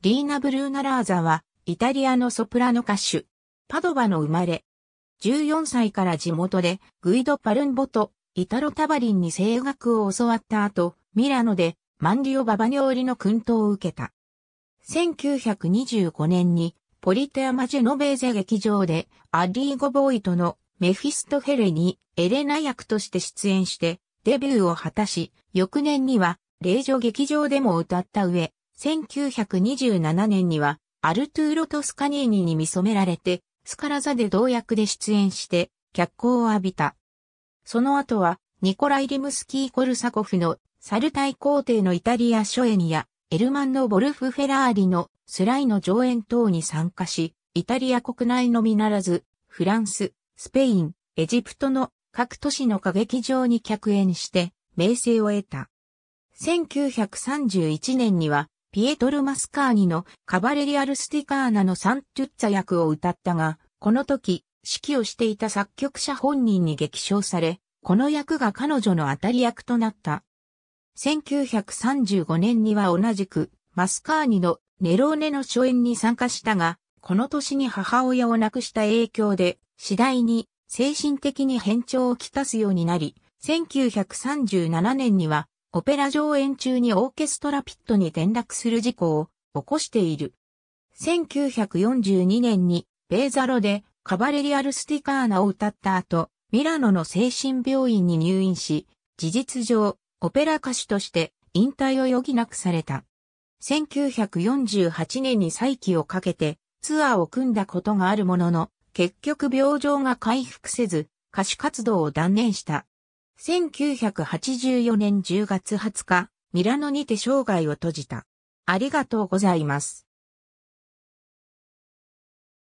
リーナ・ブルーナ・ラーザは、イタリアのソプラノ歌手。パドバの生まれ。14歳から地元で、グイド・パルンボと、イタロ・タバリンに声楽を教わった後、ミラノで、マンリオ・ババニョーリの訓導を受けた。1925年に、ポリテアマジェノベーゼ劇場で、アリーゴ・ボーイとのメフィスト・フェレに、エレナ役として出演して、デビューを果たし、翌年には、霊女劇場でも歌った上、1927年には、アルトゥーロ・トスカニーニに見染められて、スカラザで同役で出演して、脚光を浴びた。その後は、ニコライ・リムスキー・コルサコフの、サルタイ皇帝のイタリアエ演や、エルマンのボルフ・フェラーリのスライの上演等に参加し、イタリア国内のみならず、フランス、スペイン、エジプトの各都市の歌劇場に客演して、名声を得た。1931年には、ピエトル・マスカーニのカバレリアルスティカーナのサントゥッツァ役を歌ったが、この時、指揮をしていた作曲者本人に激賞され、この役が彼女の当たり役となった。1935年には同じく、マスカーニのネローネの初演に参加したが、この年に母親を亡くした影響で、次第に精神的に変調をきたすようになり、1937年にはオペラ上演中にオーケストラピットに転落する事故を起こしている。1942年にベーザロでカバレリアルスティカーナを歌った後、ミラノの精神病院に入院し、事実上、オペラ歌手として引退を余儀なくされた。1948年に再起をかけてツアーを組んだことがあるものの、結局病状が回復せず、歌手活動を断念した。1984年10月20日、ミラノにて生涯を閉じた。ありがとうございます。